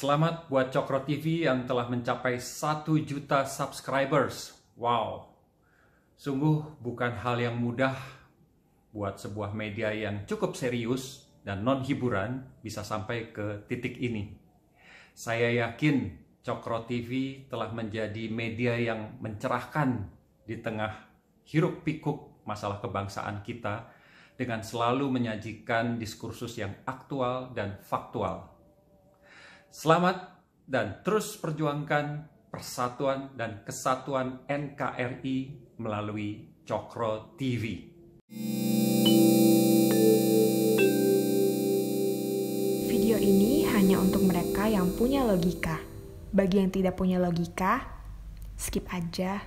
Selamat buat Cokro TV yang telah mencapai 1 juta subscribers. Wow, sungguh bukan hal yang mudah buat sebuah media yang cukup serius dan non-hiburan bisa sampai ke titik ini. Saya yakin Cokro TV telah menjadi media yang mencerahkan di tengah hiruk pikuk masalah kebangsaan kita dengan selalu menyajikan diskursus yang aktual dan faktual Selamat dan terus perjuangkan persatuan dan kesatuan NKRI melalui Cokro TV. Video ini hanya untuk mereka yang punya logika. Bagi yang tidak punya logika, skip aja.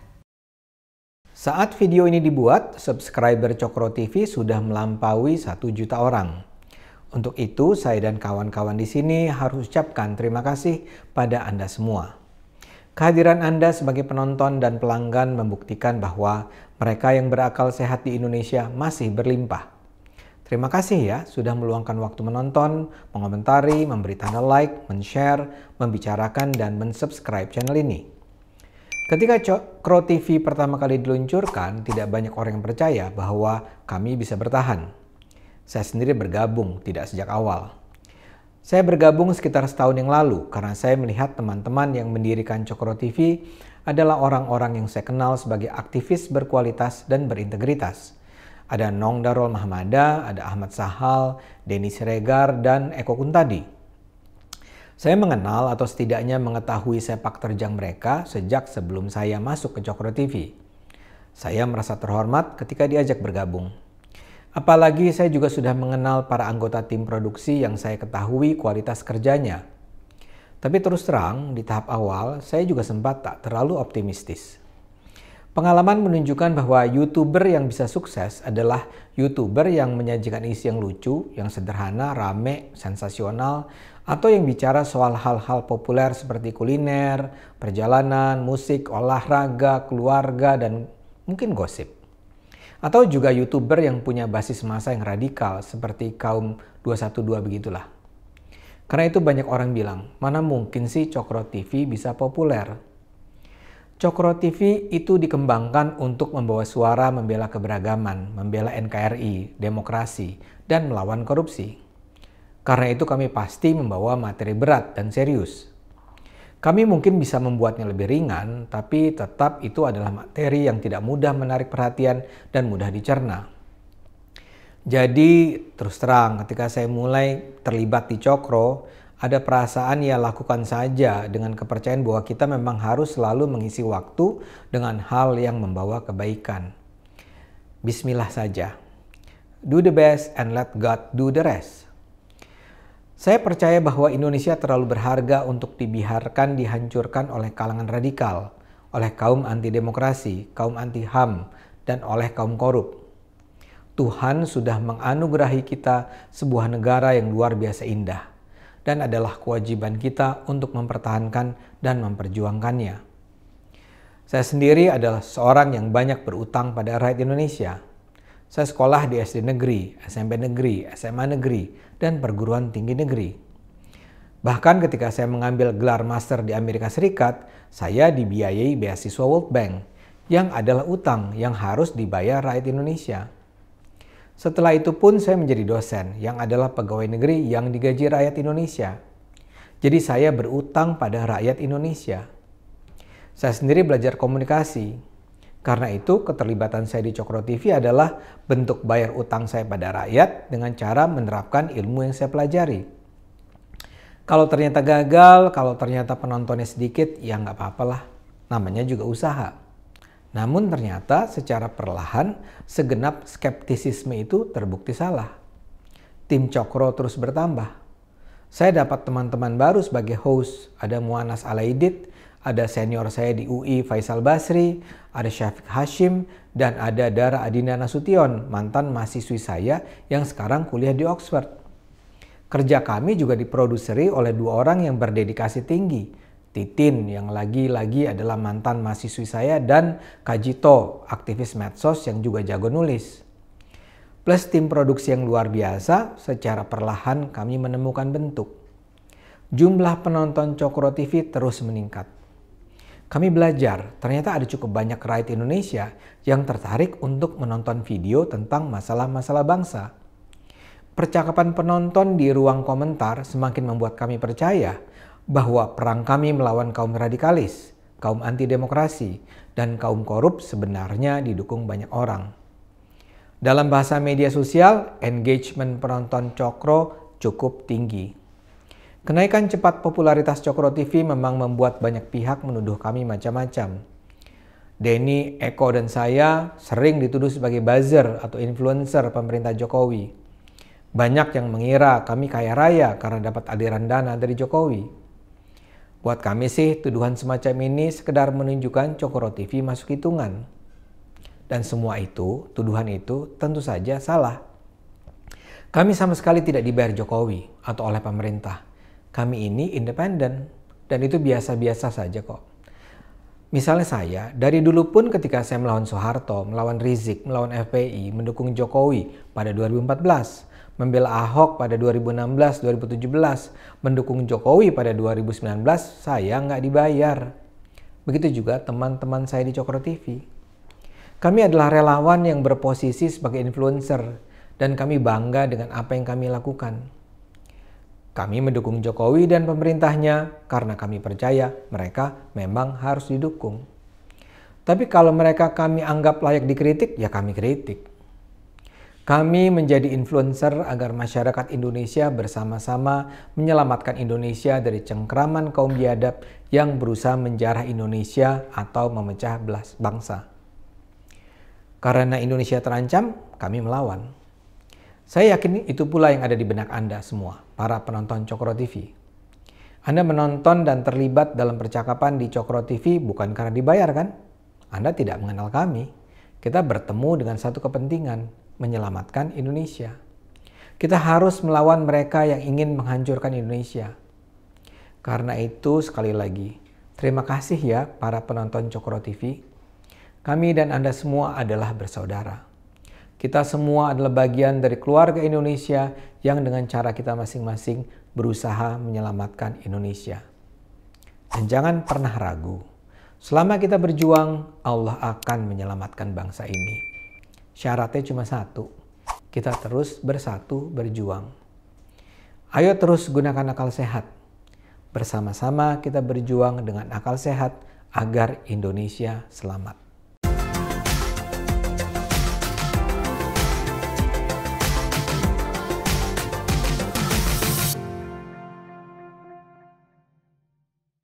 Saat video ini dibuat, subscriber Cokro TV sudah melampaui 1 juta orang. Untuk itu, saya dan kawan-kawan di sini harus ucapkan terima kasih pada Anda semua. Kehadiran Anda sebagai penonton dan pelanggan membuktikan bahwa mereka yang berakal sehat di Indonesia masih berlimpah. Terima kasih ya sudah meluangkan waktu menonton, mengomentari, memberi tanda like, men-share, membicarakan, dan mensubscribe channel ini. Ketika Kro TV pertama kali diluncurkan, tidak banyak orang yang percaya bahwa kami bisa bertahan. Saya sendiri bergabung tidak sejak awal. Saya bergabung sekitar setahun yang lalu karena saya melihat teman-teman yang mendirikan Cokro TV adalah orang-orang yang saya kenal sebagai aktivis berkualitas dan berintegritas. Ada Nong Darul Mahmada, ada Ahmad Sahal, Denny Siregar, dan Eko Kuntadi. Saya mengenal atau setidaknya mengetahui sepak terjang mereka sejak sebelum saya masuk ke Cokro TV. Saya merasa terhormat ketika diajak bergabung. Apalagi saya juga sudah mengenal para anggota tim produksi yang saya ketahui kualitas kerjanya. Tapi terus terang, di tahap awal saya juga sempat tak terlalu optimistis. Pengalaman menunjukkan bahwa YouTuber yang bisa sukses adalah YouTuber yang menyajikan isi yang lucu, yang sederhana, rame, sensasional, atau yang bicara soal hal-hal populer seperti kuliner, perjalanan, musik, olahraga, keluarga, dan mungkin gosip. Atau juga YouTuber yang punya basis masa yang radikal seperti kaum 212 begitulah. Karena itu banyak orang bilang, mana mungkin sih Cokro TV bisa populer? Cokro TV itu dikembangkan untuk membawa suara membela keberagaman, membela NKRI, demokrasi, dan melawan korupsi. Karena itu kami pasti membawa materi berat dan serius, kami mungkin bisa membuatnya lebih ringan, tapi tetap itu adalah materi yang tidak mudah menarik perhatian dan mudah dicerna. Jadi, terus terang, ketika saya mulai terlibat di Cokro, ada perasaan ya lakukan saja dengan kepercayaan bahwa kita memang harus selalu mengisi waktu dengan hal yang membawa kebaikan. Bismillah saja. Do the best and let God do the rest. Saya percaya bahwa Indonesia terlalu berharga untuk dibiharkan dihancurkan oleh kalangan radikal, oleh kaum anti demokrasi, kaum anti HAM, dan oleh kaum korup. Tuhan sudah menganugerahi kita sebuah negara yang luar biasa indah dan adalah kewajiban kita untuk mempertahankan dan memperjuangkannya. Saya sendiri adalah seorang yang banyak berutang pada rakyat Indonesia saya sekolah di SD negeri, SMP negeri, SMA negeri, dan perguruan tinggi negeri. Bahkan ketika saya mengambil gelar master di Amerika Serikat, saya dibiayai beasiswa World Bank, yang adalah utang yang harus dibayar rakyat Indonesia. Setelah itu pun saya menjadi dosen, yang adalah pegawai negeri yang digaji rakyat Indonesia. Jadi saya berutang pada rakyat Indonesia. Saya sendiri belajar komunikasi, karena itu, keterlibatan saya di Cokro TV adalah bentuk bayar utang saya pada rakyat dengan cara menerapkan ilmu yang saya pelajari. Kalau ternyata gagal, kalau ternyata penontonnya sedikit, ya nggak apa-apalah. Namanya juga usaha. Namun ternyata secara perlahan, segenap skeptisisme itu terbukti salah. Tim Cokro terus bertambah. Saya dapat teman-teman baru sebagai host. Ada Muanas Alaidit, ada senior saya di UI Faisal Basri, ada Syafiq Hashim, dan ada Dara Adina Nasution, mantan mahasiswi saya yang sekarang kuliah di Oxford. Kerja kami juga diproduseri oleh dua orang yang berdedikasi tinggi, Titin yang lagi-lagi adalah mantan mahasiswi saya dan Kajito, aktivis medsos yang juga jago nulis. Plus tim produksi yang luar biasa, secara perlahan kami menemukan bentuk. Jumlah penonton Cokro TV terus meningkat. Kami belajar, ternyata ada cukup banyak rakyat Indonesia yang tertarik untuk menonton video tentang masalah-masalah bangsa. Percakapan penonton di ruang komentar semakin membuat kami percaya bahwa perang kami melawan kaum radikalis, kaum anti demokrasi, dan kaum korup sebenarnya didukung banyak orang. Dalam bahasa media sosial, engagement penonton Cokro cukup tinggi. Kenaikan cepat popularitas Cokro TV memang membuat banyak pihak menuduh kami macam-macam. Denny, Eko, dan saya sering dituduh sebagai buzzer atau influencer pemerintah Jokowi. Banyak yang mengira kami kaya raya karena dapat aliran dana dari Jokowi. Buat kami sih, tuduhan semacam ini sekedar menunjukkan Cokro TV masuk hitungan. Dan semua itu, tuduhan itu tentu saja salah. Kami sama sekali tidak dibayar Jokowi atau oleh pemerintah kami ini independen dan itu biasa-biasa saja kok. Misalnya saya, dari dulu pun ketika saya melawan Soeharto, melawan Rizik, melawan FPI, mendukung Jokowi pada 2014, membela Ahok pada 2016-2017, mendukung Jokowi pada 2019, saya nggak dibayar. Begitu juga teman-teman saya di Cokro TV. Kami adalah relawan yang berposisi sebagai influencer dan kami bangga dengan apa yang kami lakukan. Kami mendukung Jokowi dan pemerintahnya karena kami percaya mereka memang harus didukung. Tapi kalau mereka kami anggap layak dikritik, ya kami kritik. Kami menjadi influencer agar masyarakat Indonesia bersama-sama menyelamatkan Indonesia dari cengkraman kaum biadab yang berusaha menjarah Indonesia atau memecah belah bangsa. Karena Indonesia terancam, kami melawan. Saya yakin itu pula yang ada di benak Anda semua para penonton Cokro TV. Anda menonton dan terlibat dalam percakapan di Cokro TV bukan karena dibayar kan? Anda tidak mengenal kami. Kita bertemu dengan satu kepentingan, menyelamatkan Indonesia. Kita harus melawan mereka yang ingin menghancurkan Indonesia. Karena itu sekali lagi, terima kasih ya para penonton Cokro TV. Kami dan Anda semua adalah bersaudara. Kita semua adalah bagian dari keluarga Indonesia yang dengan cara kita masing-masing berusaha menyelamatkan Indonesia. Dan jangan pernah ragu, selama kita berjuang, Allah akan menyelamatkan bangsa ini. Syaratnya cuma satu, kita terus bersatu berjuang. Ayo terus gunakan akal sehat. Bersama-sama kita berjuang dengan akal sehat agar Indonesia selamat.